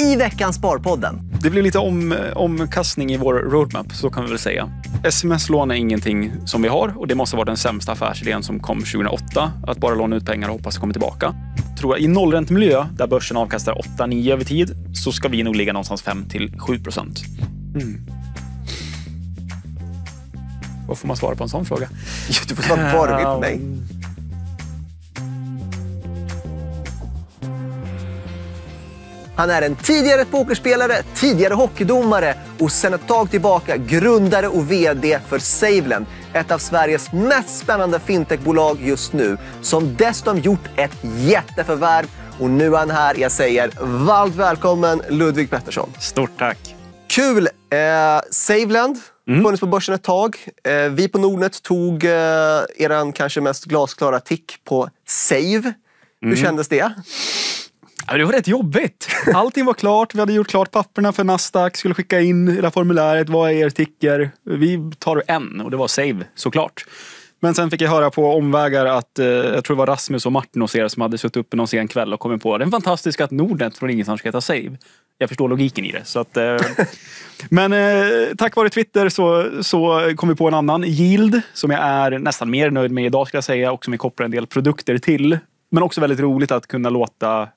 i veckans Sparpodden. Det blir lite om, eh, omkastning i vår roadmap, så kan vi väl säga. Sms-lån är ingenting som vi har och det måste vara den sämsta affärsidén som kom 2008. Att bara låna ut pengar och hoppas det tillbaka. Tror jag, I nollräntemiljö, där börsen avkastar 8-9 över tid, så ska vi nog ligga någonstans 5-7 Mm. Vad får man svara på en sån fråga? Du får svara på vad du vill. Han är en tidigare pokerspelare, tidigare hockeydomare och sen ett tag tillbaka grundare och VD för Savelend Ett av Sveriges mest spännande fintechbolag just nu som dessutom gjort ett jätteförvärv och nu är han här. Jag säger varmt välkommen Ludvig Pettersson. Stort tack. Kul! Eh, Saveland, mm. funnits på börsen ett tag. Eh, vi på Nordnet tog eh, er kanske mest glasklara tick på Save. Hur mm. kändes det? Ja, det var rätt jobbigt. Allting var klart. Vi hade gjort klart papperna för Nasdaq, skulle skicka in hela formuläret. Vad är er ticker? Vi tar en och det var save såklart. Men sen fick jag höra på omvägar att, eh, jag tror det var Rasmus och Martin hos er som hade suttit uppe någon sen kväll och kommit på den fantastiska att Nordnet från ingenstans ska heta Save. Jag förstår logiken i det. Så att, eh, men eh, tack vare Twitter så, så kom vi på en annan, Yield, som jag är nästan mer nöjd med idag ska jag säga och som vi kopplar en del produkter till. Men också väldigt roligt att kunna låta eh,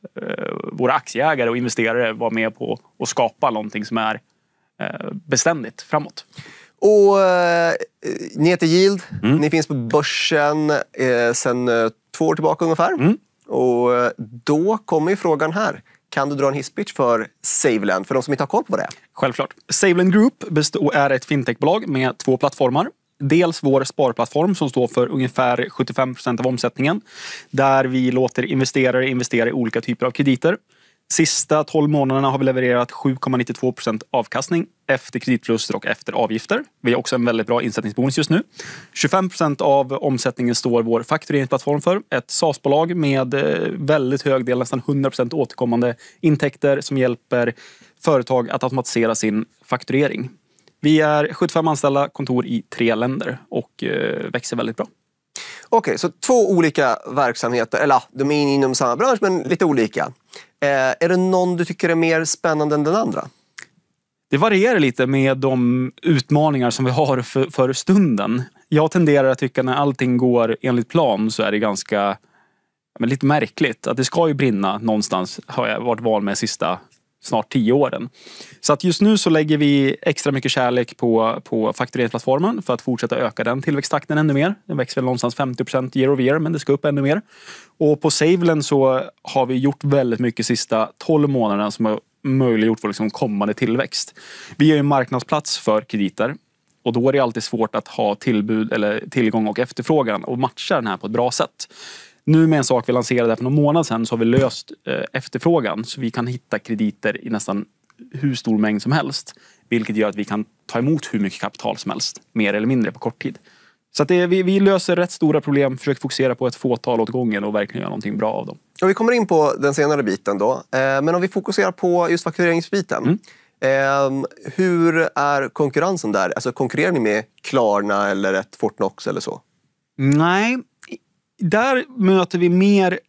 våra aktieägare och investerare vara med på att skapa någonting som är eh, beständigt framåt. Och eh, Ni heter Yield. Mm. Ni finns på börsen eh, sedan eh, två år tillbaka ungefär. Mm. Och eh, Då kommer ju frågan här. Kan du dra en hisspitch för Saveland, för de som inte har koll på vad det är? Självklart. Saveland Group är ett fintechbolag med två plattformar dels vår sparplattform som står för ungefär 75 procent av omsättningen där vi låter investerare investera i olika typer av krediter. Sista 12 månaderna har vi levererat 7,92 procent avkastning efter kreditförluster och efter avgifter. Vi har också en väldigt bra insättningsbonus just nu. 25 procent av omsättningen står vår faktureringsplattform för. Ett SaaS-bolag med eh, väldigt hög del, nästan 100 procent återkommande intäkter som hjälper företag att automatisera sin fakturering. Vi är 75 anställda, kontor i tre länder och eh, växer väldigt bra. Okej, okay, så två olika verksamheter, eller de är inom samma bransch men lite olika. Eh, är det någon du tycker är mer spännande än den andra? Det varierar lite med de utmaningar som vi har för, för stunden. Jag tenderar att tycka när allting går enligt plan så är det ganska men lite märkligt. Att det ska ju brinna någonstans har jag varit van med sista snart tio åren. Så att just nu så lägger vi extra mycket kärlek på, på faktureringsplattformen för att fortsätta öka den tillväxttakten ännu mer. Den växer väl någonstans 50 procent year over year, men det ska upp ännu mer. Och på Savelen så har vi gjort väldigt mycket sista 12 månaderna som har möjliggjort vår liksom kommande tillväxt. Vi är en marknadsplats för krediter och då är det alltid svårt att ha tillbud eller tillgång och efterfrågan och matcha den här på ett bra sätt. Nu med en sak vi lanserade för någon månad sedan så har vi löst eh, efterfrågan så vi kan hitta krediter i nästan hur stor mängd som helst. Vilket gör att vi kan ta emot hur mycket kapital som helst, mer eller mindre på kort tid. Så det, vi, vi, löser rätt stora problem, försöker fokusera på ett fåtal åt gången och verkligen göra någonting bra av dem. Och vi kommer in på den senare biten då. Eh, men om vi fokuserar på just faktureringsbiten. Mm. Ehm, hur är konkurrensen där? Alltså konkurrerar ni med Klarna eller ett Fortnox eller så? Nej, där möter vi mer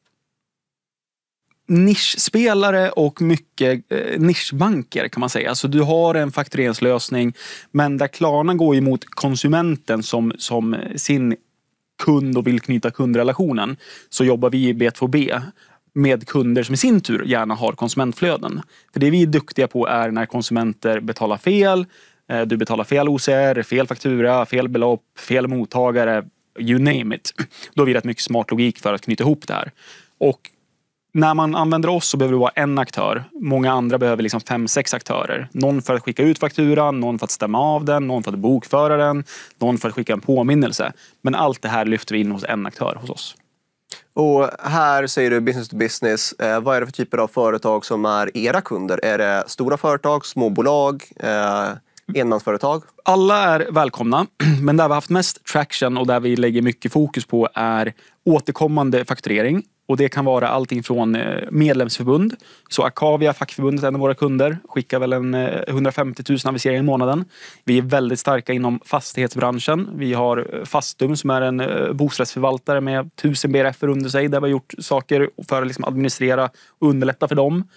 nischspelare och mycket eh, nischbanker kan man säga. Så alltså, du har en faktureringslösning men där Klarna går emot konsumenten som, som eh, sin kund och vill knyta kundrelationen så jobbar vi i B2B med kunder som i sin tur gärna har konsumentflöden. För det vi är duktiga på är när konsumenter betalar fel, eh, du betalar fel OCR, fel faktura, fel belopp, fel mottagare, you name it. Då har vi rätt mycket smart logik för att knyta ihop det här. Och när man använder oss så behöver det vara en aktör. Många andra behöver liksom fem, sex aktörer. Någon för att skicka ut fakturan, någon för att stämma av den, någon för att bokföra den, någon för att skicka en påminnelse. Men allt det här lyfter vi in hos en aktör hos oss. Och här säger du business to business. Eh, vad är det för typer av företag som är era kunder? Är det stora företag, småbolag? Eh enmansföretag? Alla är välkomna, men där vi har haft mest traction och där vi lägger mycket fokus på är återkommande fakturering. Och det kan vara allting från eh, medlemsförbund. Så Akavia, fackförbundet, en av våra kunder, skickar väl en 150 000 aviseringar i månaden. Vi är väldigt starka inom fastighetsbranschen. Vi har eh, Fastum som är en eh, bostadsförvaltare med 1000 BRF under sig där vi har gjort saker för att liksom administrera och underlätta för dem.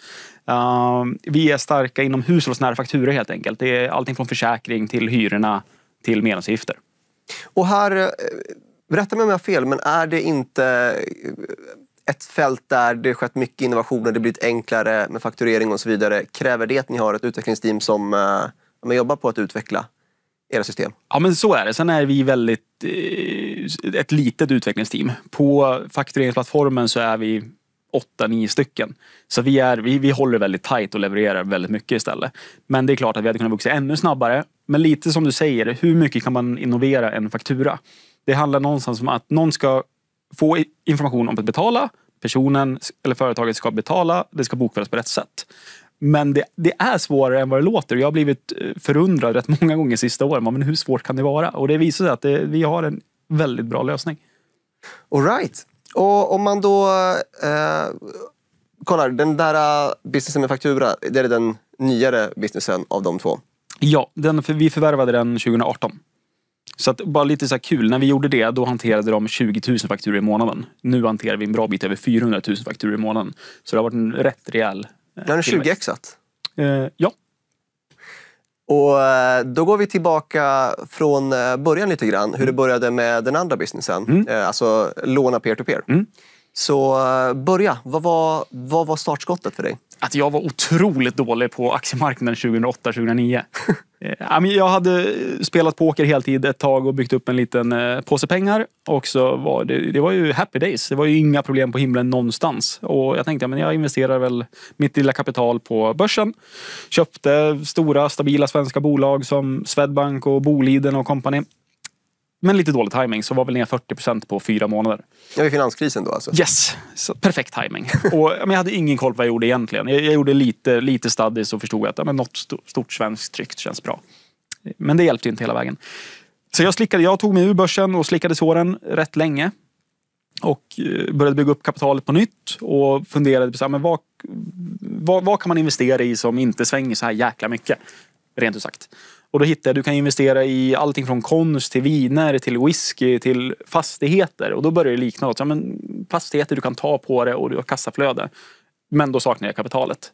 Ehm, vi är starka inom hushållsnära fakturor helt enkelt. Det är allting från försäkring till hyrorna till medlemsavgifter. Och här Rätta mig om jag har fel, men är det inte ett fält där det skett mycket innovationer, det blivit enklare med fakturering och så vidare. Kräver det att ni har ett utvecklingsteam som eh, jobbar på att utveckla era system? Ja, men så är det. Sen är vi väldigt eh, ett litet utvecklingsteam. På faktureringsplattformen så är vi åtta, nio stycken. Så vi, är, vi, vi håller väldigt tajt och levererar väldigt mycket istället. Men det är klart att vi hade kunnat växa ännu snabbare. Men lite som du säger, hur mycket kan man innovera en faktura? Det handlar någonstans om att någon ska få information om att betala. Personen eller företaget ska betala. Det ska bokföras på rätt sätt. Men det, det, är svårare än vad det låter. Jag har blivit eh, förundrad rätt många gånger sista åren. Men hur svårt kan det vara? Och det visar sig att det, vi har en väldigt bra lösning. All right. Och om man då eh, kollar, den där eh, businessen med faktura, det är den nyare businessen av de två? Ja, den, vi förvärvade den 2018. Så att, bara lite så kul, när vi gjorde det då hanterade de 20 000 fakturor i månaden. Nu hanterar vi en bra bit över 400 000 fakturor i månaden. Så det har varit en rätt rejäl... Eh, Har ni 20 exat Eh, ja. Och eh, då går vi tillbaka från eh, början lite grann, hur det mm. började med den andra businessen, mm. Eh, alltså låna peer-to-peer. -peer. Mm. Så börja, vad var, vad var startskottet för dig? att jag var otroligt dålig på aktiemarknaden 2008-2009. Eh, jag hade eh, spelat poker heltid ett tag och byggt upp en liten eh, påse pengar. Och så var det, det var ju happy days. Det var ju inga problem på himlen någonstans. Och jag tänkte att jag investerar väl mitt lilla kapital på börsen. Köpte stora stabila svenska bolag som Swedbank och Boliden och kompani men lite dålig timing så var väl ner 40 på fyra månader. Ja, i finanskrisen då alltså? Yes, så, perfekt timing. och, men jag hade ingen koll på vad jag gjorde egentligen. Jag, jag gjorde lite, lite studies och förstod att ja, men något stort, svenskt tryck känns bra. Men det hjälpte inte hela vägen. Så jag, slickade, jag tog mig ur börsen och slickade såren rätt länge. Och eh, började bygga upp kapitalet på nytt och funderade på så här, men vad, vad, vad kan man investera i som inte svänger så här jäkla mycket. Rent ut sagt. Och då hittade jag, du kan investera i allting från konst till viner till whisky till fastigheter. Och då börjar det likna något. Ja, men fastigheter, du kan ta på det och du har kassaflöde. Men då saknar jag kapitalet.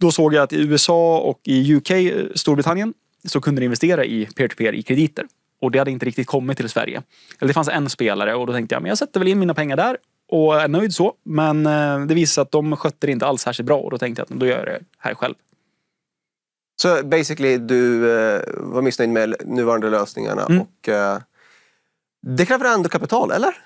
Då såg jag att i USA och i UK, eh, Storbritannien, så kunde du investera i peer-to-peer -peer, i krediter. Och det hade inte riktigt kommit till Sverige. Eller det fanns en spelare och då tänkte jag, men jag sätter väl in mina pengar där och är nöjd så. Men eh, det visade sig att de skötte det inte alls särskilt bra och då tänkte jag att då gör jag det här själv. Så basically, du eh, var missnöjd med nuvarande lösningarna mm. och eh, det kräver ändå kapital, eller?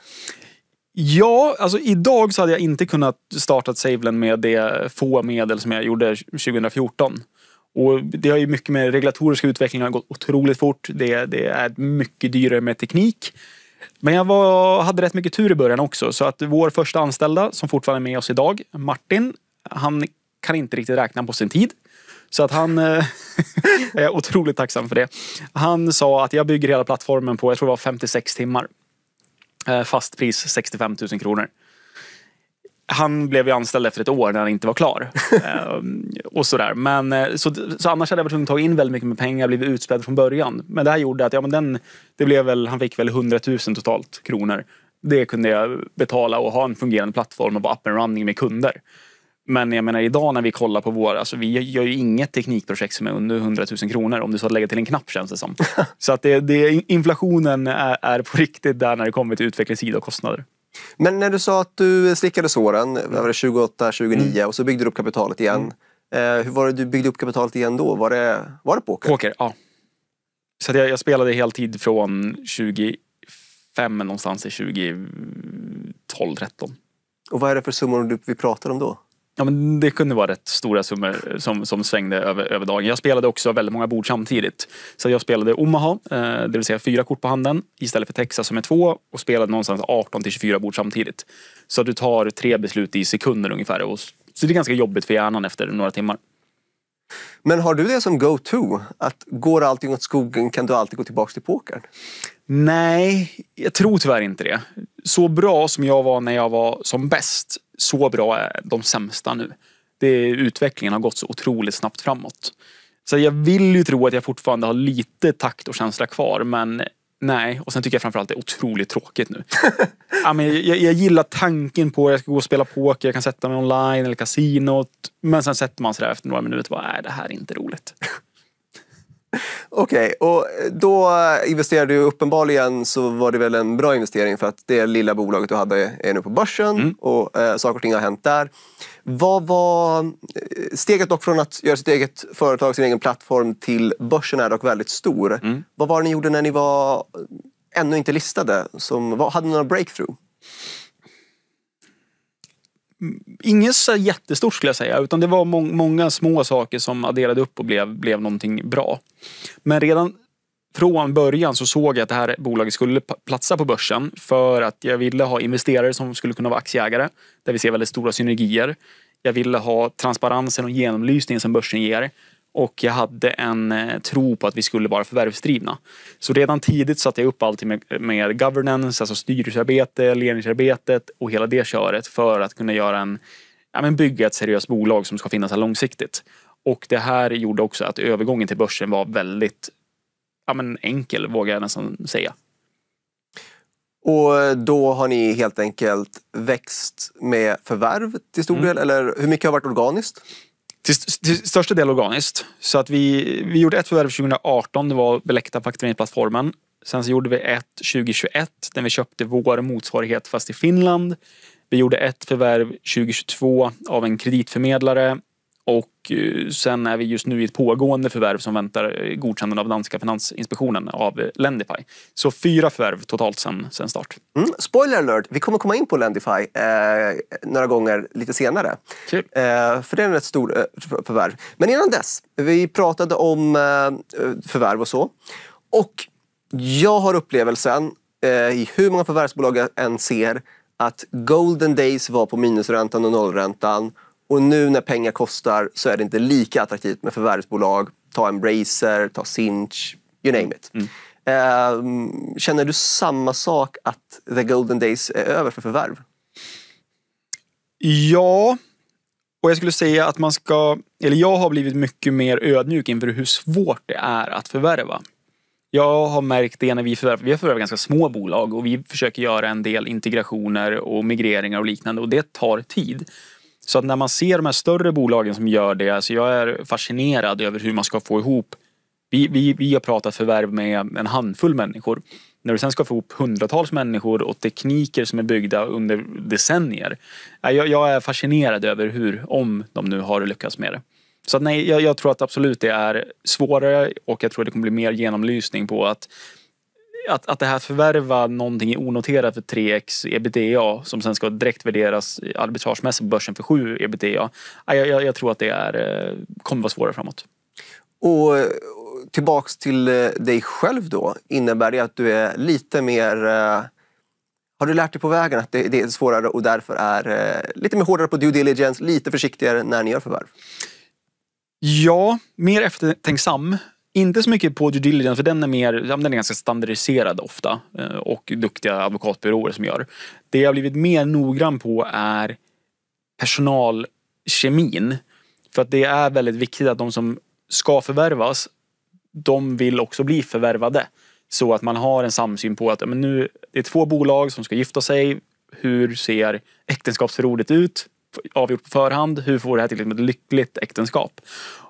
Ja, alltså idag så hade jag inte kunnat starta Savelen med de få medel som jag gjorde 2014. Och det har ju mycket med regulatoriska utvecklingen har gått otroligt fort. Det, det, är mycket dyrare med teknik. Men jag var, hade rätt mycket tur i början också. Så att vår första anställda som fortfarande är med oss idag, Martin, han kan inte riktigt räkna på sin tid. Så att han... Eh, jag är otroligt tacksam för det. Han sa att jag bygger hela plattformen på, jag tror det var 56 timmar. Eh, fast pris 65 000 kronor. Han blev ju anställd efter ett år när han inte var klar. Eh, och sådär. Men, så, så annars hade jag varit tvungen att ta in väldigt mycket med pengar, blivit utspädd från början. Men det här gjorde att ja, men den, det blev väl, han fick väl 100 000 totalt kronor. Det kunde jag betala och ha en fungerande plattform och vara up and running med kunder. Men jag menar idag när vi kollar på våra, alltså vi gör ju inget teknikprojekt som är under 100 000 kronor om du ska lägga till en knapp känns det som. Så att det, det inflationen är, är, på riktigt där när det kommer till utvecklingssida och kostnader. Men när du sa att du slickade såren, mm. var det 28, 29 mm. och så byggde du upp kapitalet igen. Mm. Eh, hur var det du byggde upp kapitalet igen då? Var det, var det poker? Poker, ja. Så jag, jag spelade heltid från 25 någonstans i 2012, 13. Och vad är det för summor vi pratar om då? Ja, men det kunde vara rätt stora summor eh, som, som svängde över, över dagen. Jag spelade också väldigt många bord samtidigt. Så jag spelade Omaha, eh, det vill säga fyra kort på handen istället för Texas som är två och spelade någonstans 18 till 24 bord samtidigt. Så du tar tre beslut i sekunder ungefär. Och, så det är ganska jobbigt för hjärnan efter några timmar. Men har du det som go-to? Att går allting åt skogen kan du alltid gå tillbaka till pokern? Nej, jag tror tyvärr inte det. Så bra som jag var när jag var som bäst så bra är de sämsta nu. Det, utvecklingen har gått så otroligt snabbt framåt. Så jag vill ju tro att jag fortfarande har lite takt och känsla kvar, men nej. Och sen tycker jag framförallt det är otroligt tråkigt nu. ja, men jag, jag, jag, gillar tanken på att jag ska gå och spela poker, jag kan sätta mig online eller kasinot. Men sen sätter man sig där efter några minuter och bara, nej det här är inte roligt. Okej, okay, och då investerade du uppenbarligen så var det väl en bra investering för att det lilla bolaget du hade är nu på börsen mm. och eh, saker och ting har hänt där. Vad var eh, steget dock från att göra sitt eget företag, sin egen plattform till börsen är dock väldigt stor. Mm. Vad var det ni gjorde när ni var ännu inte listade? Som, vad, hade ni några breakthrough? inget så jättestort skulle jag säga. Utan det var må många små saker som adderade upp och blev, blev någonting bra. Men redan från början så såg jag att det här bolaget skulle platsa på börsen för att jag ville ha investerare som skulle kunna vara aktieägare där vi ser väldigt stora synergier. Jag ville ha transparensen och genomlysningen som börsen ger och jag hade en eh, tro på att vi skulle vara förvärvsdrivna. Så redan tidigt satte jag upp allting med, med governance, alltså styrelsearbete, ledningsarbetet och hela det köret för att kunna göra en, ja, men bygga ett seriöst bolag som ska finnas här långsiktigt. Och det här gjorde också att övergången till börsen var väldigt ja, men enkel, vågar jag nästan säga. Och då har ni helt enkelt växt med förvärv till stor mm. del, eller hur mycket har varit organiskt? till, till största del organiskt. Så att vi, vi gjorde ett förvärv 2018, det var Belecta faktureringsplattformen. Sen så gjorde vi ett 2021 där vi köpte vår motsvarighet fast i Finland. Vi gjorde ett förvärv 2022 av en kreditförmedlare och eh, sen är vi just nu i ett pågående förvärv som väntar eh, godkännande av danska finansinspektionen av eh, Lendify. Så fyra förvärv totalt sen, sen start. Mm, spoiler alert, vi kommer komma in på Lendify eh, några gånger lite senare. Cool. Eh, för det är en rätt stor eh, förvärv. Men innan dess, vi pratade om förvärv och så. Och jag har upplevelsen i hur många förvärvsbolag jag än ser att golden days var på minusräntan och nollräntan och nu när pengar kostar så är det inte lika attraktivt med förvärvsbolag. Ta Embracer, ta Sinch, you name it. Mm. Eh, känner du samma sak att the golden days är över för förvärv? Ja, och jag skulle säga att man ska, eller jag har blivit mycket mer ödmjuk inför hur svårt det är att förvärva. Jag har märkt det när vi förvärvar, vi har förvärvat ganska små bolag och vi försöker göra en del integrationer och migreringar och liknande och det tar tid. Så att när man ser de här större bolagen som gör det, alltså jag är fascinerad över hur man ska få ihop. Vi, vi, vi har pratat förvärv med en handfull människor. När du sen ska få ihop hundratals människor och tekniker som är byggda under decennier. Äh, jag, jag är fascinerad över hur, om de nu har lyckats med det. Så nej, jag, jag, tror att absolut det är svårare och jag tror det kommer bli mer genomlysning på att att, att det här förvärva någonting i onoterat för 3x ebitda som sen ska direkt värderas arbitragemässigt på börsen för 7 ebitda. Jag, jag, jag tror att det är, eh, kommer vara svårare framåt. Och eh, tillbaks till eh, dig själv då. Innebär det att du är lite mer... Har du lärt dig på vägen att det, det är svårare och därför är lite mer hårdare på due diligence, lite försiktigare när ni gör förvärv? Ja, mer eftertänksam. Inte så mycket på due diligence, för den är, mer, den är ganska standardiserad ofta eh, och duktiga advokatbyråer som gör. Det jag blivit mer noggrann på är personalkemin. För att det är väldigt viktigt att de som ska förvärvas, de vill också bli förvärvade. Så att man har en samsyn på att men nu, det är två bolag som ska gifta sig. Hur ser äktenskapsförordet ut? Avgjort på förhand. Hur får det här till ett lyckligt äktenskap?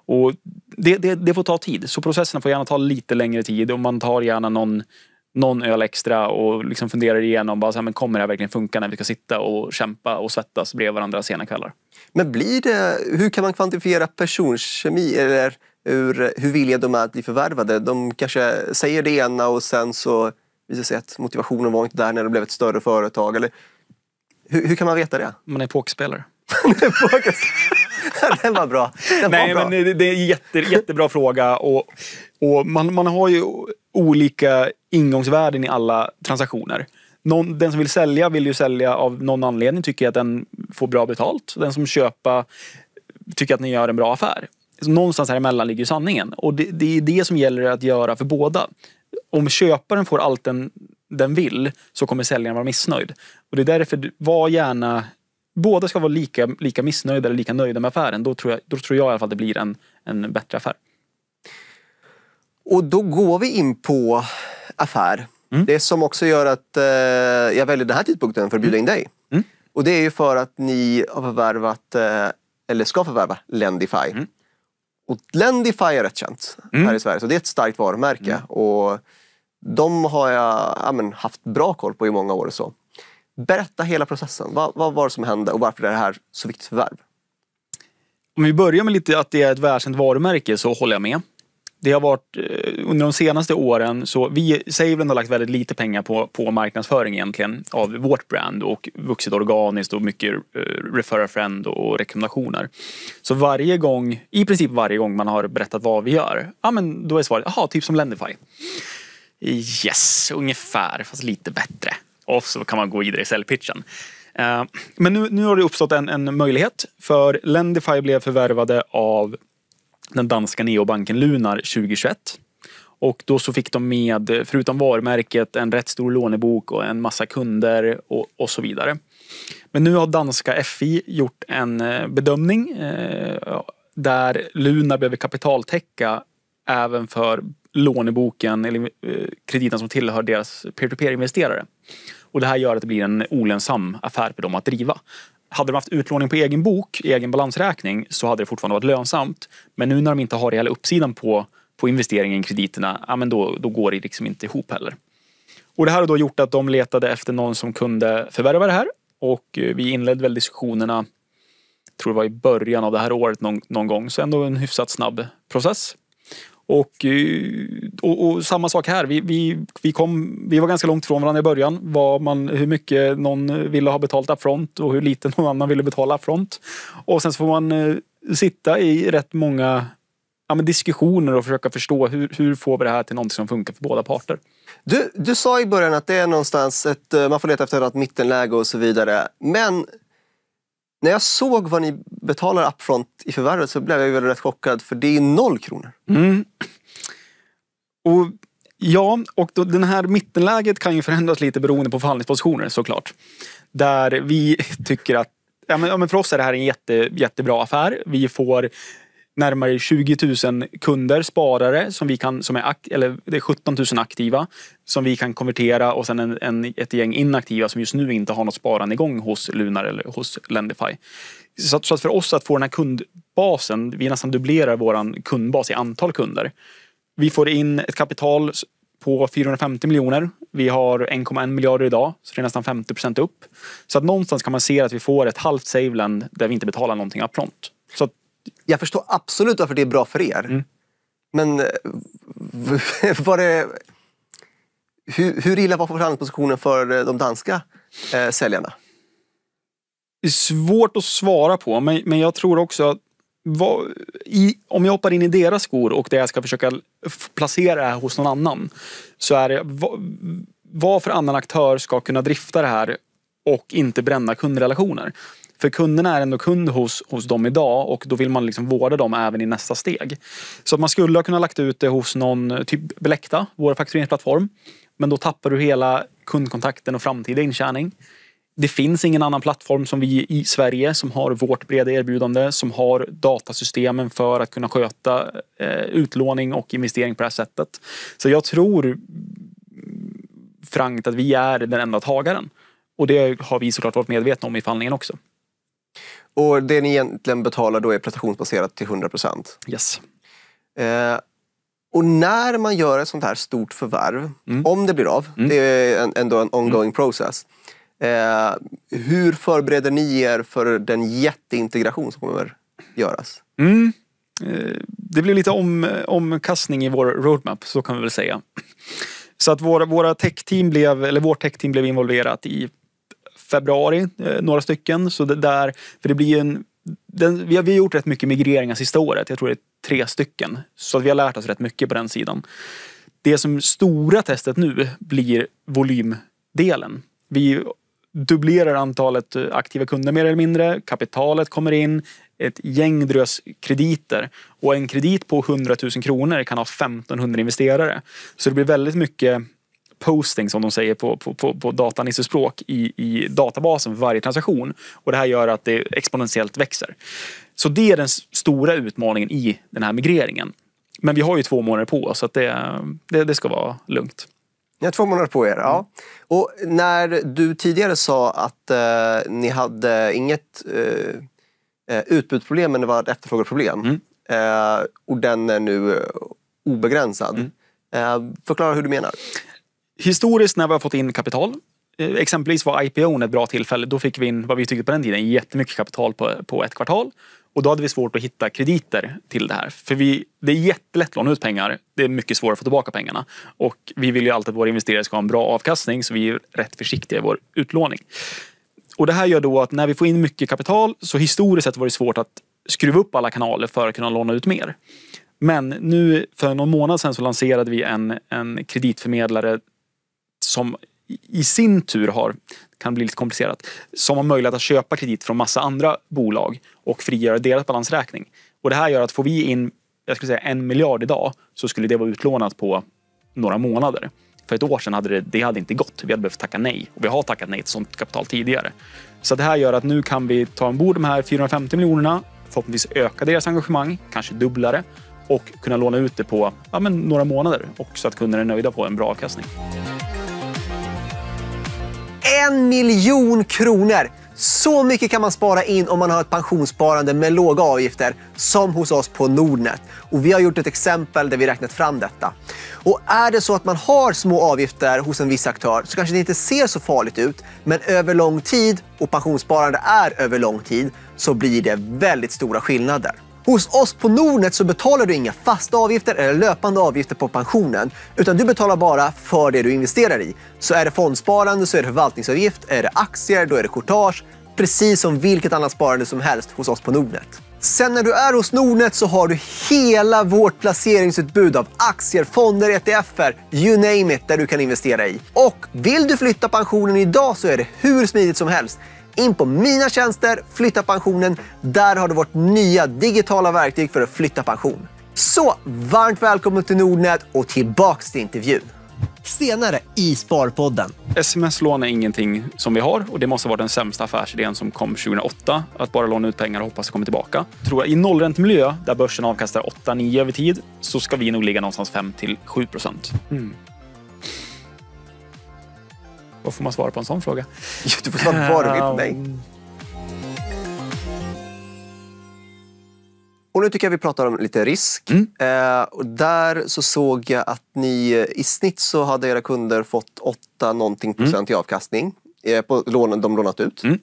Och det, det, det, får ta tid, så processerna får gärna ta lite längre tid och man tar gärna någon, någon öl extra och liksom funderar igenom, bara så här, men kommer det här verkligen funka när vi ska sitta och kämpa och svettas bredvid varandra sena kvällar? Men blir det, hur kan man kvantifiera personkemi eller hur, hur villiga de är att bli förvärvade? De kanske säger det ena och sen så visar det sig att motivationen var inte där när det blev ett större företag. Eller, hur, hur kan man veta det? Man är pokerspelare. Den var bra. Den Nej, var bra. Men det är en jätte, jättebra fråga. Och, och man, man har ju olika ingångsvärden i alla transaktioner. Någon, den som vill sälja vill ju sälja av någon anledning, tycker att den får bra betalt. Den som köper tycker att ni gör en bra affär. någonstans här emellan ligger sanningen. Och det, det är det som gäller att göra för båda. Om köparen får allt den den vill så kommer säljaren vara missnöjd. Och det är därför, var gärna båda ska vara lika, lika missnöjda eller lika nöjda med affären, då tror jag, då tror jag i alla fall att det blir en, en bättre affär. Och då går vi in på affär. Mm. Det som också gör att eh, jag väljer den här tidpunkten för att bjuda mm. in dig. Mm. Och det är ju för att ni har förvärvat, eh, eller ska förvärva, Lendify. Mm. Och Lendify är rätt känt här mm. i Sverige, så det är ett starkt varumärke. Mm. Och de har jag ja, men, haft bra koll på i många år. Och så. Berätta hela processen. Vad, vad var det som hände och varför är det här så viktigt förvärv? Om vi börjar med lite att det är ett välkänt varumärke så håller jag med. Det har varit eh, under de senaste åren så vi, Savelend har lagt väldigt lite pengar på, på marknadsföring egentligen av vårt brand och vuxit organiskt och mycket eh, referral friend och rekommendationer. Så varje gång, i princip varje gång man har berättat vad vi gör, ja men då är svaret, jaha, typ som Lendify. Yes, ungefär, fast lite bättre och så kan man gå vidare i säljpitchen. Eh, Men nu, nu har det uppstått en, en möjlighet för Lendify blev förvärvade av den danska neobanken Lunar 2021. Och då så fick de med, förutom varumärket, en rätt stor lånebok och en massa kunder och, och så vidare. Men nu har danska FI gjort en eh, bedömning eh, där Lunar behöver kapitaltäcka även för låneboken eller eh, krediten som tillhör deras peer-to-peer-investerare. peer to peer investerare och det här gör att det blir en olönsam affär för dem att driva. Hade de haft utlåning på egen bok, egen balansräkning, så hade det fortfarande varit lönsamt. Men nu när de inte har hela uppsidan på, på investeringen, krediterna, ja, men då, då går det liksom inte ihop heller. Och det här har då gjort att de letade efter någon som kunde förvärva det här. Och eh, vi inledde väl diskussionerna, tror det var i början av det här året någon, någon gång, så ändå en hyfsat snabb process. Och, eh, och, och, samma sak här. Vi, vi, vi, kom, vi var ganska långt ifrån varandra i början. Vad man, hur mycket någon ville ha betalt upfront och hur lite någon annan ville betala upfront. Och sen så får man eh, sitta i rätt många ja, men diskussioner och försöka förstå hur, hur får vi det här till något som funkar för båda parter. Du, du sa i början att det är någonstans ett, eh, man får leta efter ett mittenläge och så vidare. Men när jag såg vad ni betalar upfront i förvärvet så blev jag väl rätt chockad för det är noll kronor. Mm. Och Ja, och då, den här mittenläget kan ju förändras lite beroende på förhandlingspositioner såklart. Där vi tycker att, ja men, för oss är det här en jätte, jättebra affär. Vi får närmare 20 000 kunder, sparare, som vi kan, som är, eller det är 17 000 aktiva som vi kan konvertera och sen en, en, ett gäng inaktiva som just nu inte har något sparande igång hos Lunar eller hos Lendify. Så att, så att för oss att få den här kundbasen, vi nästan dubblerar vår kundbas i antal kunder. Vi får in ett kapital på 450 miljoner. Vi har 1,1 miljarder idag, så det är nästan 50 procent upp. Så att någonstans kan man se att vi får ett halvt saveland där vi inte betalar någonting upfront. Så jag förstår absolut varför det är bra för er. Mm. Men eh, var det... Hur, hur illa var förhandlingspositionen för eh, de danska eh, säljarna? Det är svårt att svara på, men, men jag tror också att vad, i, om jag hoppar in i deras skor och det jag ska försöka placera är hos någon annan. Så är det vad, vad för annan aktör ska kunna drifta det här och inte bränna kundrelationer. För kunderna är ändå kund hos, hos dem idag och då vill man liksom vårda dem även i nästa steg. Så man skulle ha kunnat lagt ut det hos någon, typ Bilekta, vår faktureringsplattform. Men då tappar du hela kundkontakten och framtida intjäning. Det finns ingen annan plattform som vi i Sverige som har vårt breda erbjudande, som har datasystemen för att kunna sköta eh, utlåning och investering på det här sättet. Så jag tror frankt att vi är den enda tagaren. Och det har vi såklart varit medvetna om i förhandlingen också. Och det ni egentligen betalar då är prestationsbaserat till 100 procent? Yes. Eh, och när man gör ett sånt här stort förvärv, mm. om det blir av, mm. det är ändå en ongoing mm. process. Eh, hur förbereder ni er för den jätteintegration som kommer göras? Mm. Eh, det blir lite om, omkastning i vår roadmap, så kan vi väl säga. Så att vår, våra tech blev, eller vårt tech-team blev involverat i februari, eh, några stycken. Så det där, för det blir en, den, vi, har, vi har gjort rätt mycket migreringar sista året, jag tror det är tre stycken. Så vi har lärt oss rätt mycket på den sidan. Det som stora testet nu blir volymdelen. Vi dubblerar antalet eh, aktiva kunder mer eller mindre. Kapitalet kommer in, ett gäng drös krediter och en kredit på 100 000 kronor kan ha 1500 investerare. Så det blir väldigt mycket posting som de säger på, på, på, på datanissuspråk i, i databasen för varje transaktion. Och det här gör att det exponentiellt växer. Så det är den stora utmaningen i den här migreringen. Men vi har ju två månader på oss så det, det, det ska vara lugnt. Ni har två månader på er. Ja. Mm. Och när du tidigare sa att eh, ni hade inget eh, eh, utbudsproblem men det var ett efterfrågeproblem. Mm. Eh, och den är nu eh, obegränsad. Mm. Eh, förklara hur du menar historiskt när vi har fått in kapital eh, Exempelvis var IPO ett bra tillfälle. Då fick vi in, vad vi tyckte på den tiden, jättemycket kapital på, på ett kvartal. Och då hade vi svårt att hitta krediter till det här. För vi, det är jättelätt att låna ut pengar. Det är mycket svårare att få tillbaka pengarna. Och vi vill ju alltid att våra investerare ska ha en bra avkastning så vi är rätt försiktiga i vår utlåning. Och det här gör då att när vi får in mycket kapital så historiskt sett var det svårt att skruva upp alla kanaler för att kunna låna ut mer. Men nu för någon månad sedan så lanserade vi en, en kreditförmedlare som i sin tur har, kan bli lite komplicerat, som har möjlighet att köpa kredit från massa andra bolag och frigöra deras balansräkning. Och det här gör att får vi in jag skulle säga en miljard idag så skulle det vara utlånat på några månader. För ett år sedan hade det, det hade inte gått. Vi hade behövt tacka nej och vi har tackat nej till sånt kapital tidigare. Så det här gör att nu kan vi ta ombord de här 450 miljonerna, förhoppningsvis öka deras engagemang, kanske dubbla det och kunna låna ut det på ja, några månader och så att kunderna är nöjda på en bra avkastning en miljon kronor. Så mycket kan man spara in om man har ett pensionssparande med låga avgifter som hos oss på Nordnet. Och vi har gjort ett exempel där vi räknat fram detta. Och är det så att man har små avgifter hos en viss aktör så kanske det inte ser så farligt ut. Men över lång tid, och pensionssparande är över lång tid, så blir det väldigt stora skillnader. Hos oss på Nordnet så betalar du inga fasta avgifter eller löpande avgifter på pensionen, utan du betalar bara för det du investerar i. Så är det fondsparande så är det förvaltningsavgift, är det aktier då är det courtage, precis som vilket annat sparande som helst hos oss på Nordnet. Sen när du är hos Nordnet så har du hela vårt placeringsutbud av aktier, fonder, ETFer, you name it, där du kan investera i. Och vill du flytta pensionen idag så är det hur smidigt som helst. In på Mina tjänster, Flytta pensionen. Där har du vårt nya digitala verktyg för att flytta pension. Så varmt välkommen till Nordnet och tillbaka till intervjun. Senare i Sparpodden. Sms-lån är ingenting som vi har och det måste ha varit den sämsta affärsidén som kom 2008. Att bara låna ut pengar och hoppas det kommer tillbaka. Tror jag, I nollräntemiljö, där börsen avkastar 8-9 över tid, så ska vi nog ligga någonstans 5-7 procent. Mm. Vad får man svara på en sån fråga? Du får svara på vad du vill på mig. Ehm. Och nu tycker jag vi pratar om lite risk. Mm. Eh, och där så såg jag att ni eh, i snitt så hade era kunder fått 8 någonting mm. procent mm. i avkastning eh, på lånen de lånat ut. Mm.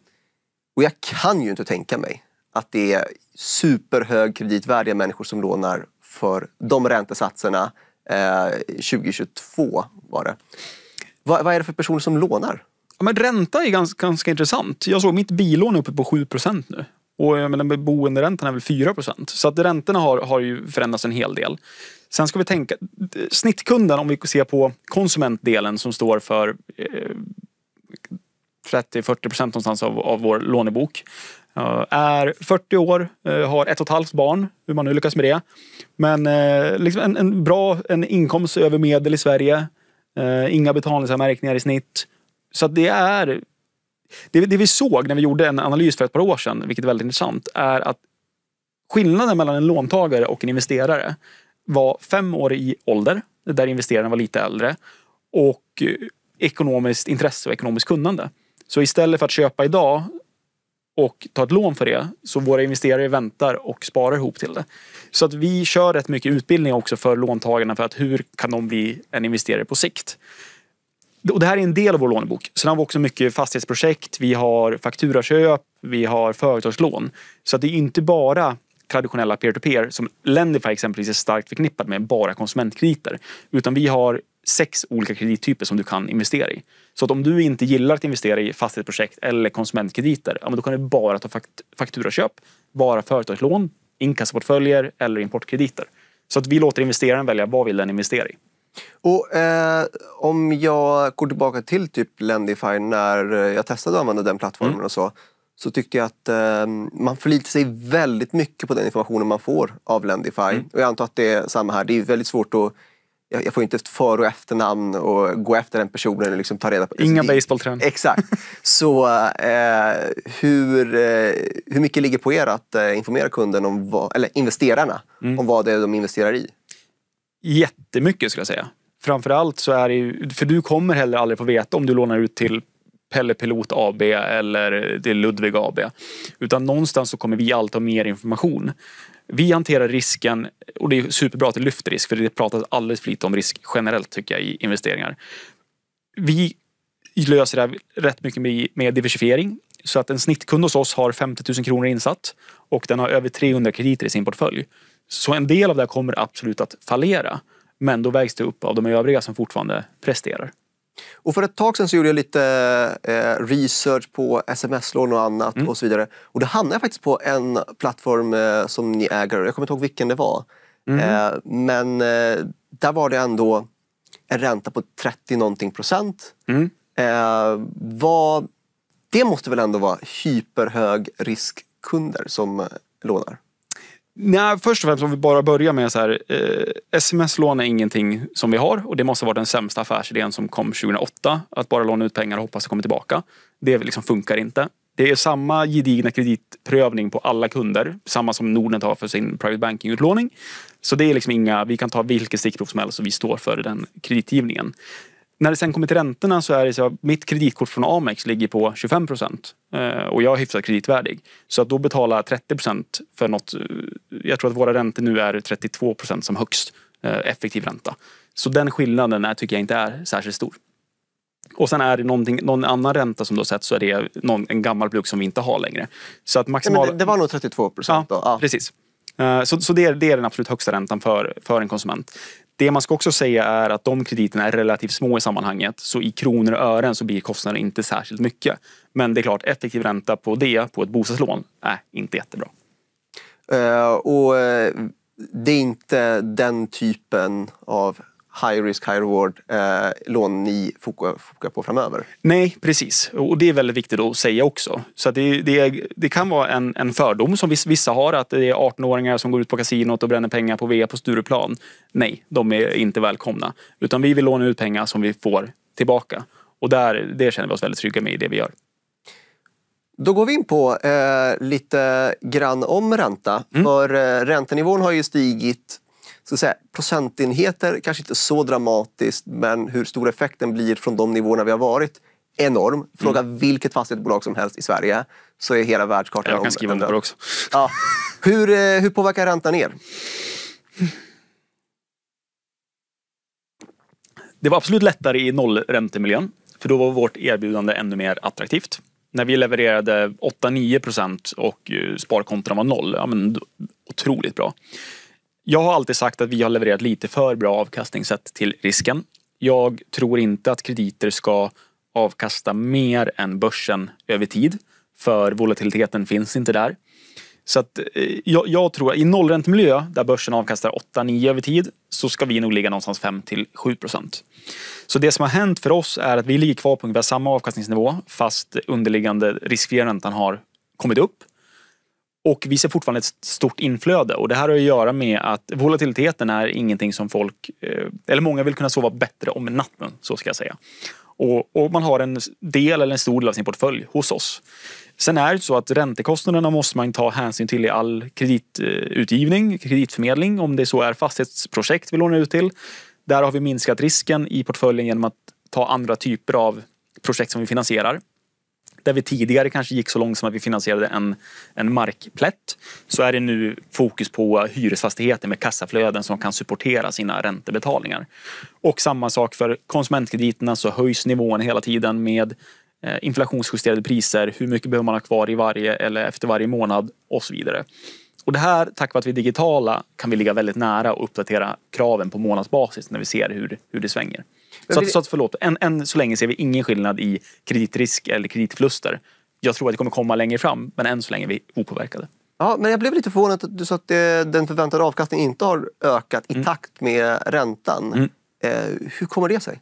Och jag kan ju inte tänka mig att det är superhög kreditvärdiga människor som lånar för de räntesatserna eh, 2022 var det. Vad, vad är det för personer som lånar? Ja, men ränta är ganska, ganska intressant. Jag såg mitt bilån är uppe på 7 procent nu. Och jag boenderäntan är väl 4 procent. Så att räntorna har, har ju förändrats en hel del. Sen ska vi tänka, snittkunden om vi ser på konsumentdelen som står för eh, 30-40 procent någonstans av, av vår lånebok. Uh, är 40 år, uh, har ett och ett halvt barn, hur man nu lyckas med det. Men uh, liksom en, en, bra en inkomst över medel i Sverige. Eh, inga betalningsanmärkningar i snitt. Så det är... Det, det vi såg när vi gjorde en analys för ett par år sedan, vilket är väldigt intressant, är att skillnaden mellan en låntagare och en investerare var fem år i ålder, där investeraren var lite äldre, och eh, ekonomiskt intresse och ekonomiskt kunnande. Så istället för att köpa idag och ta ett lån för det. Så våra investerare väntar och sparar ihop till det. Så att vi kör rätt mycket utbildning också för låntagarna för att hur kan de bli en investerare på sikt? Och det här är en del av vår lånebok. Sen har vi också mycket fastighetsprojekt, vi har fakturaköp, vi har företagslån. Så att det är inte bara traditionella peer-to-peer -peer, som Lendify exempelvis är starkt förknippad med, bara konsumentkrediter. Utan vi har sex olika kredittyper som du kan investera i. Så att om du inte gillar att investera i fastighetsprojekt eller konsumentkrediter, ja, men då kan du bara ta fakt fakturaköp, bara företagslån, inkassoportföljer eller importkrediter. Så att vi låter investeraren välja vad vill den investera i. Och eh, Om jag går tillbaka till typ Lendify när jag testade att använda den plattformen mm. och så så tyckte jag att eh, man förlitar sig väldigt mycket på den informationen man får av Lendify. Mm. Och jag antar att det är samma här. Det är väldigt svårt att jag, får inte ett för och efternamn och gå efter den personen. Och liksom ta reda på. Alltså, Inga basebollträn. Exakt. Så eh, hur, eh, hur mycket ligger på er att eh, informera kunden om vad, eller investerarna mm. om vad det är de investerar i? Jättemycket skulle jag säga. Framförallt så är det ju, för du kommer heller aldrig få veta om du lånar ut till Pelle Pilot AB eller till Ludvig AB. Utan någonstans så kommer vi alltid ha mer information. Vi hanterar risken och det är superbra att det lyfter risk för det pratas alldeles för lite om risk generellt tycker jag i investeringar. Vi löser det här rätt mycket med diversifiering så att en snittkund hos oss har 50 000 kronor insatt och den har över 300 krediter i sin portfölj. Så en del av det kommer absolut att fallera. Men då vägs det upp av de övriga som fortfarande presterar. Och för ett tag sedan så gjorde jag lite eh, research på sms-lån och annat mm. och så vidare. Och då hamnade jag faktiskt på en plattform eh, som ni äger. Jag kommer inte ihåg vilken det var. Mm. Eh, men eh, där var det ändå en ränta på 30 någonting procent. Mm. Eh, vad, det måste väl ändå vara hyperhög riskkunder som eh, lånar? Nej, först och främst om vi bara börjar med så här. Eh, Sms-lån är ingenting som vi har och det måste vara den sämsta affärsidén som kom 2008. Att bara låna ut pengar och hoppas att det kommer tillbaka. Det liksom funkar inte. Det är samma gedigna kreditprövning på alla kunder. Samma som Nordnet har för sin private banking-utlåning. Så det är liksom inga, vi kan ta vilket stickprov som helst och vi står för den kreditgivningen när det sen kommer till räntorna så är det så att mitt kreditkort från Amex ligger på 25 procent eh, och jag är hyfsat kreditvärdig. Så att då betala 30 procent för något. Eh, jag tror att våra räntor nu är 32 procent som högst eh, effektiv ränta. Så den skillnaden är, tycker jag inte är särskilt stor. Och sen är det någon annan ränta som du har sett så är det någon, en gammal plugg som vi inte har längre. Så att maximal... Nej, det, det, var nog 32 procent ja, Ja, precis. Så, så det, är, det, är, den absolut högsta räntan för, för en konsument. Det man ska också säga är att de krediterna är relativt små i sammanhanget så i kronor och ören så blir kostnaden inte särskilt mycket. Men det är klart, effektiv ränta på det, på ett bostadslån, är inte jättebra. Uh, och eh, det är inte den typen av high risk, high reward eh, lån ni fokar på framöver? Nej, precis. Och det är väldigt viktigt att säga också. Så det, det, det, kan vara en, en fördom som vissa har att det är 18-åringar som går ut på kasinot och bränner pengar på V på Stureplan. Nej, de är inte välkomna. Utan vi vill låna ut pengar som vi får tillbaka. Och där, det känner vi oss väldigt trygga med i det vi gör. Då går vi in på eh, lite grann om ränta. Mm. För eh, räntenivån har ju stigit så att säga, procentenheter, kanske inte så dramatiskt, men hur stor effekten blir från de nivåerna vi har varit enorm. Fråga mm. vilket fastighetsbolag som helst i Sverige så är hela världskartan Jag kan skriva under det också. Ja. Hur, eh, hur påverkar räntan er? Det var absolut lättare i nollräntemiljön. För då var vårt erbjudande ännu mer attraktivt. När vi levererade 8-9 procent och eh, sparkontona var noll, ja men otroligt bra. Jag har alltid sagt att vi har levererat lite för bra avkastning sett till risken. Jag tror inte att krediter ska avkasta mer än börsen över tid. För volatiliteten finns inte där. Så att eh, jag, jag tror att i nollräntemiljö där börsen avkastar 8-9 över tid så ska vi nog ligga någonstans 5-7 procent. Så det som har hänt för oss är att vi ligger kvar på ungefär samma avkastningsnivå fast underliggande riskfria räntan har kommit upp. Och vi ser fortfarande ett stort inflöde och det här har att göra med att volatiliteten är ingenting som folk, eh, eller många vill kunna sova bättre om natten, så ska jag säga. Och, och man har en del eller en stor del av sin portfölj hos oss. Sen är det så att räntekostnaderna måste man ta hänsyn till i all kreditutgivning, kreditförmedling, om det så är fastighetsprojekt vi lånar ut till. Där har vi minskat risken i portföljen genom att ta andra typer av projekt som vi finansierar där vi tidigare kanske gick så långt som att vi finansierade en, en markplätt så är det nu fokus på hyresfastigheter med kassaflöden som kan supportera sina räntebetalningar. Och samma sak för konsumentkrediterna så höjs nivån hela tiden med eh, inflationsjusterade priser, hur mycket behöver man ha kvar i varje eller efter varje månad och så vidare. Och det här, tack vare att vi är digitala, kan vi ligga väldigt nära och uppdatera kraven på månadsbasis när vi ser hur, hur det svänger. Så, att, så att, förlåt, än, än så länge ser vi ingen skillnad i kreditrisk eller kreditförluster. Jag tror att det kommer komma längre fram, men än så länge är vi opåverkade. Ja, men jag blev lite förvånad att du sa att den förväntade avkastningen inte har ökat i mm. takt med räntan. Mm. Eh, hur kommer det sig?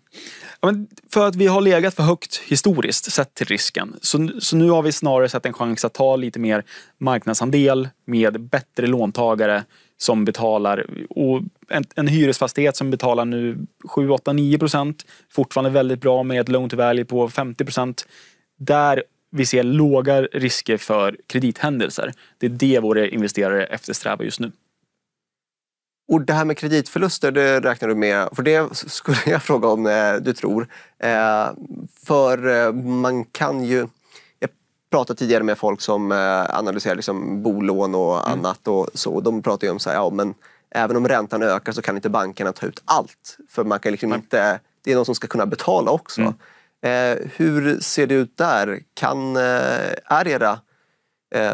Ja, för att vi har legat för högt historiskt sett till risken. Så, så nu har vi snarare sett en chans att ta lite mer marknadsandel med bättre låntagare som betalar och en, en hyresfastighet som betalar nu 7, 8, 9 procent. Fortfarande väldigt bra med ett loan to value på 50 procent. Där vi ser låga risker för kredithändelser. Det är det våra investerare eftersträvar just nu. Och det här med kreditförluster, det räknar du med? För det skulle jag fråga om eh, du tror. Eh, för eh, man kan ju pratat tidigare med folk som eh, analyserar liksom bolån och mm. annat och så. De pratar ju om att ja även om räntan ökar så kan inte bankerna ta ut allt. För man kan liksom inte, det är någon som ska kunna betala också. Mm. Eh, hur ser det ut där? Kan, eh, är era eh,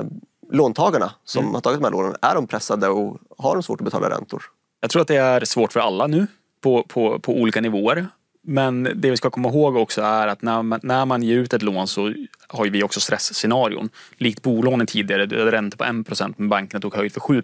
låntagarna som mm. har tagit de här lånen, är de pressade och har de svårt att betala räntor? Jag tror att det är svårt för alla nu på, på, på olika nivåer. Men det vi ska komma ihåg också är att när man, när man ger ut ett lån så har vi också stressscenarion. Likt bolånen tidigare, hade räntor på 1 men bankerna tog höjd för 7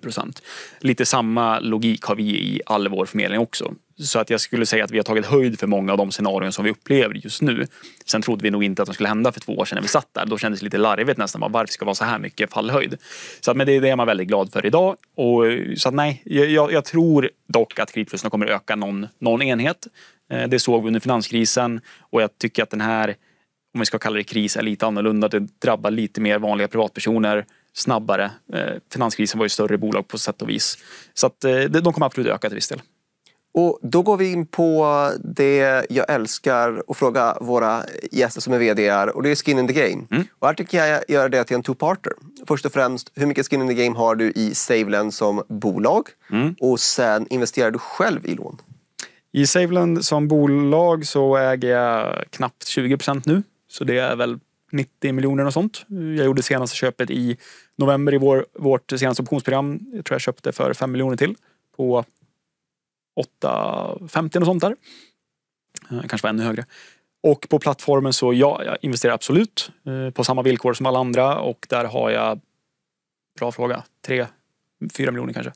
Lite samma logik har vi i all vår förmedling också. Så att jag skulle säga att vi har tagit höjd för många av de scenarion som vi upplever just nu. Sen trodde vi nog inte att de skulle hända för två år sedan när vi satt där. Då kändes det lite larvigt nästan. varför ska det vara så här mycket fallhöjd? Så att, men det, det är väldigt glad för idag. Och, så att, nej, jag, jag tror dock att kreditförlusterna kommer öka någon, någon enhet. Eh, det såg vi under finanskrisen och jag tycker att den här, om vi ska kalla det kris, är lite annorlunda. Det drabbar lite mer vanliga privatpersoner snabbare. Eh, finanskrisen var ju större bolag på sätt och vis. Så att eh, de kommer absolut öka till viss del. Och då går vi in på det jag älskar och fråga våra gäster som är VDR och det är skin in the game. Mm. Och här tycker jag göra det till en two-parter. Först och främst, hur mycket skin in the game har du i Saveland som bolag? Mm. Och sen, investerar du själv i lån? I Saveland som bolag så äger jag knappt 20 procent nu. Så det är väl 90 miljoner och sånt. Jag gjorde senaste köpet i november i vår, vårt senaste optionsprogram. Jag tror jag köpte för 5 miljoner till på 8,50 och sånt där. Eh, kanske var ännu högre. Och på plattformen så ja, jag investerar absolut eh, på samma villkor som alla andra och där har jag, bra fråga, 3-4 miljoner kanske.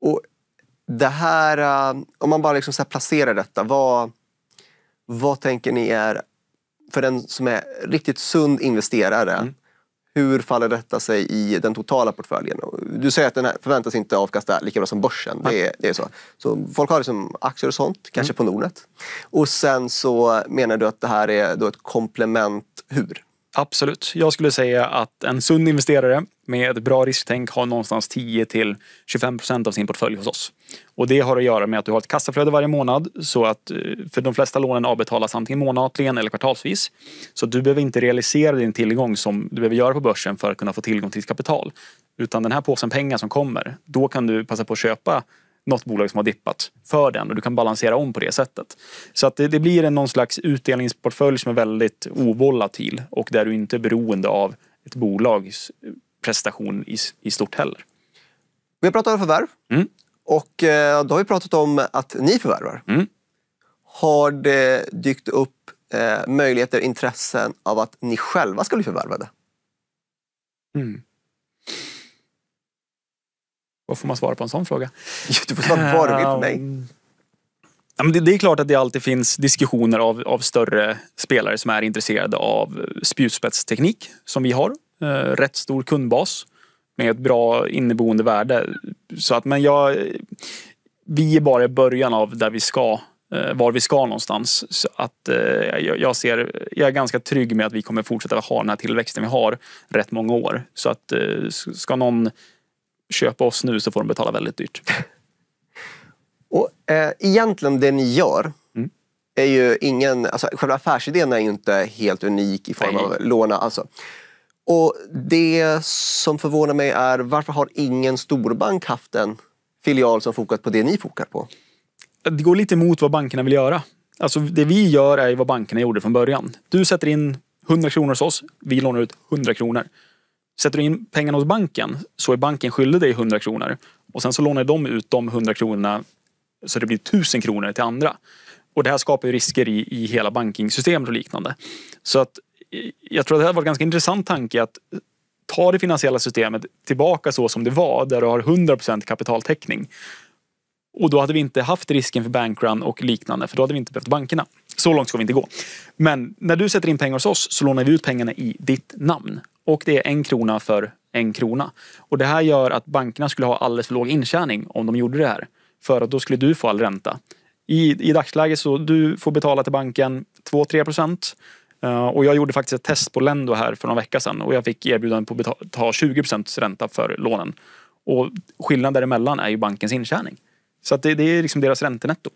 Och det här, eh, om man bara liksom så placerar detta, vad, vad tänker ni är, för den som är riktigt sund investerare, mm. Hur faller detta sig i den totala portföljen? Du säger att den här förväntas inte avkasta lika bra som börsen. Det är, det är så. så folk har liksom aktier och sånt, kanske mm. på Nordnet. Och sen så menar du att det här är då ett komplement. Hur? Absolut. Jag skulle säga att en sund investerare med bra risktänk har någonstans 10 till 25 procent av sin portfölj hos oss. Och det har att göra med att du har ett kassaflöde varje månad så att eh, för de flesta lånen avbetalas antingen månatligen eller kvartalsvis. Så du behöver inte realisera din tillgång som du behöver göra på börsen för att kunna få tillgång till ditt kapital. Utan den här påsen pengar som kommer, då kan du passa på att köpa något bolag som har dippat för den och du kan balansera om på det sättet. Så att det, det blir en någon slags utdelningsportfölj som är väldigt ovolatil och där du inte är beroende av ett bolags prestation i, i stort heller. Vi har pratat om förvärv mm. och eh, då har vi pratat om att ni förvärvar. Mm. Har det dykt upp eh, möjligheter, intressen av att ni själva skulle förvärva det? Mm. Vad får man svara på en sån fråga? Du får svara vad du vill på mig. Ehm. Ja, men det, är klart att det alltid finns diskussioner av, av större spelare som är intresserade av spjutspetsteknik som vi har Eh, rätt stor kundbas med ett bra inneboende värde. Så att, men jag, vi är bara i början av där vi ska, eh, var vi ska någonstans. Så att, eh, jag, ser, jag är ganska trygg med att vi kommer fortsätta ha den här tillväxten vi har rätt många år. Så att ska någon köpa oss nu så får de betala väldigt dyrt. Och eh, egentligen det ni gör mm. är ju ingen, alltså själva affärsidén är ju inte helt unik i form Nej. av låna. Alltså. Och det som förvånar mig är varför har ingen storbank haft en filial som fokat på det ni fokar på? Det går lite emot vad bankerna vill göra. Alltså det vi gör är vad bankerna gjorde från början. Du sätter in 100 kronor hos oss, vi lånar ut 100 kronor. Sätter du in pengarna hos banken så är banken skyldig dig 100 kronor. Och sen så lånar de ut de 100 kronorna så det blir 1000 kronor till andra. Och det här skapar ju risker i, i hela bankingsystemet och liknande. Så att jag tror att det här var en ganska intressant tanke att ta det finansiella systemet tillbaka så som det var, där du har 100 kapitaltäckning. Och då hade vi inte haft risken för bankrun och liknande, för då hade vi inte behövt bankerna. Så långt ska vi inte gå. Men när du sätter in pengar hos oss så lånar vi ut pengarna i ditt namn. Och det är en krona för en krona. Och det här gör att bankerna skulle ha alldeles för låg intjäning om de gjorde det här. För att då skulle du få all ränta. I, i dagsläget så du får betala till banken 2-3 procent Eh, och jag gjorde faktiskt ett test på Lendo här för några vecka sedan och jag fick erbjudande på att ta 20 ränta för lånen. Och skillnaden däremellan är ju bankens intjäning. Så det, det, är liksom deras räntenetto.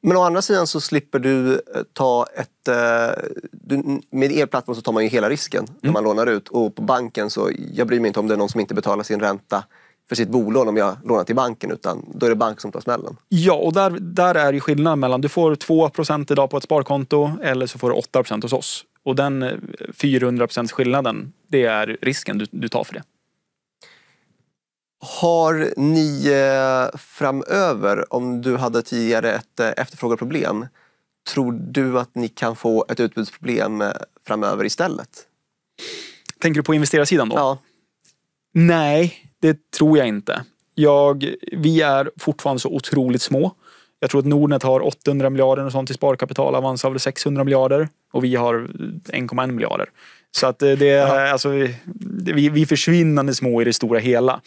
Men å andra sidan så slipper du eh, ta ett... Eh, du, med er plattform så tar man ju hela risken mm. när man lånar ut och på banken så, jag bryr mig inte om det är någon som inte betalar sin ränta för sitt bolån om jag lånar till banken utan då är det bank som tar smällen. Ja, och där, där är ju skillnaden mellan du får 2 idag på ett sparkonto eller så får du 8 hos oss. Och den 400 eh, skillnaden, det är risken du, du tar för det. Har ni eh, framöver, om du hade tidigare ett eh, efterfrågeproblem, tror du att ni kan få ett utbudsproblem framöver istället? Tänker du på investerarsidan då? Ja. Nej, det tror jag inte. Jag, vi är fortfarande så otroligt små. Jag tror att Nordnet har 800 miljarder och sånt i sparkapital. Avanza har väl 600 miljarder och vi har 1,1 miljarder. Så att eh, det, ja. alltså, vi, vi är försvinnande små i det stora hela.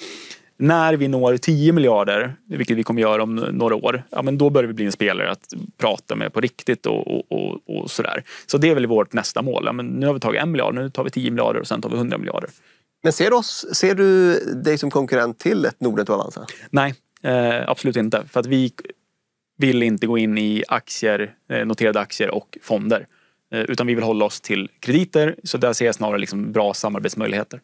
När vi når 10 miljarder, vilket vi kommer göra om några år, ja, men då börjar vi bli en spelare att prata med på riktigt och, och, och, och sådär. Så det är väl vårt nästa mål. Ja, men nu har vi tagit en miljard, nu tar vi 10 miljarder och sen tar vi 100 miljarder. Men ser du, oss, ser du dig som konkurrent till ett Nordnet och Avanza? Nej, eh, absolut inte. För att vi vill inte gå in i aktier, eh, noterade aktier och fonder. Eh, utan vi vill hålla oss till krediter. Så där ser jag snarare liksom bra samarbetsmöjligheter.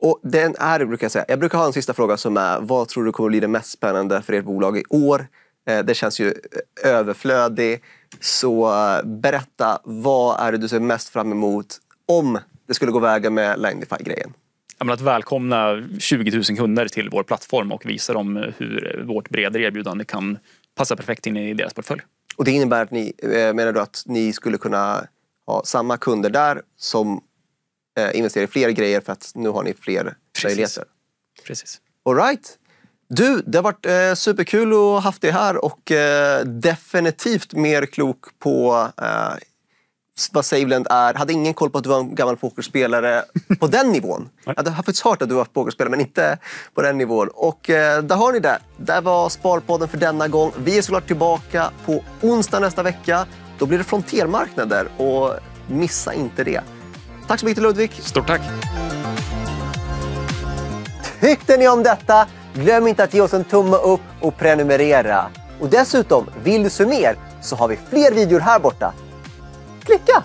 Och den är, brukar jag säga. Jag brukar ha en sista fråga som är, vad tror du kommer bli det mest spännande för ert bolag i år? Eh, det känns ju eh, överflödigt. Så eh, berätta, vad är det du ser mest fram emot om det skulle gå vägen med Langdify-grejen? att välkomna 20 000 kunder till vår plattform och visa dem eh, hur vårt bredare erbjudande kan passa perfekt in i deras portfölj. Och det innebär att ni, eh, menar du att ni skulle kunna ha samma kunder där som eh, investerar i fler grejer för att nu har ni fler Precis. möjligheter? Precis. All right. Du, det har varit superkul att ha haft dig här och definitivt mer klok på vad Savelend är. Hade ingen koll på att du var en gammal pokerspelare på den nivån. Jag hade faktiskt hört att du var pokerspelare, men inte på den nivån. Och eh, där har ni det. Där var Sparpodden för denna gång. Vi är såklart tillbaka på onsdag nästa vecka. Då blir det frontermarknader och missa inte det. Tack så mycket Ludvig. Stort tack. Tyckte ni om detta? Glöm inte att ge oss en tumme upp och prenumerera. Och dessutom, vill du se mer så har vi fler videor här borta Klicka!